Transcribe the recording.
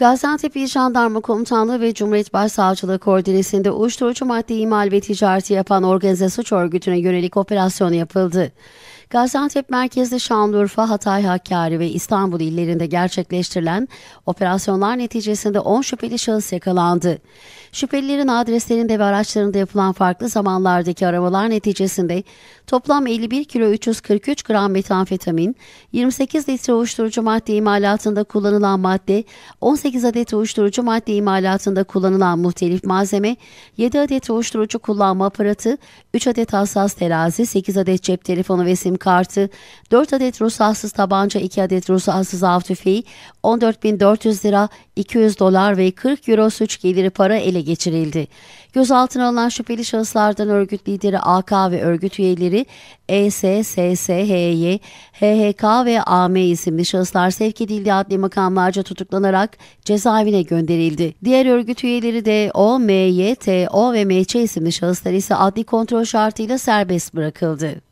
Gaziantep İl Jandarma Komutanlığı ve Cumhuriyet Başsavcılığı koordinesinde uyuşturucu madde imal ve ticareti yapan organize suç örgütüne yönelik operasyon yapıldı. Gaziantep merkezli Şanlıurfa, Hatay, Hakkari ve İstanbul illerinde gerçekleştirilen operasyonlar neticesinde 10 şüpheli şahıs yakalandı. Şüphelilerin adreslerinde ve araçlarında yapılan farklı zamanlardaki aramalar neticesinde toplam 51 kilo 343 gram metanfetamin, 28 litre uyuşturucu madde imalatında kullanılan madde, 18 adet uyuşturucu madde imalatında kullanılan muhtelif malzeme, 7 adet uyuşturucu kullanma aparatı, 3 adet hassas terazi, 8 adet cep telefonu ve sim kartı, 4 adet ruhsatsız tabanca, 2 adet ruhsatsız av tüfeği, 14.400 lira, 200 dolar ve 40 euro suç geliri para ele geçirildi. Gözaltına alınan şüpheli şahıslardan örgüt lideri AK ve örgüt üyeleri ESSSHY, HHK ve AM isimli şahıslar sevk edildi adli makamlarca tutuklanarak cezaevine gönderildi. Diğer örgüt üyeleri de O, M, Y, T, O ve M, isimli şahıslar ise adli kontrol şartıyla serbest bırakıldı.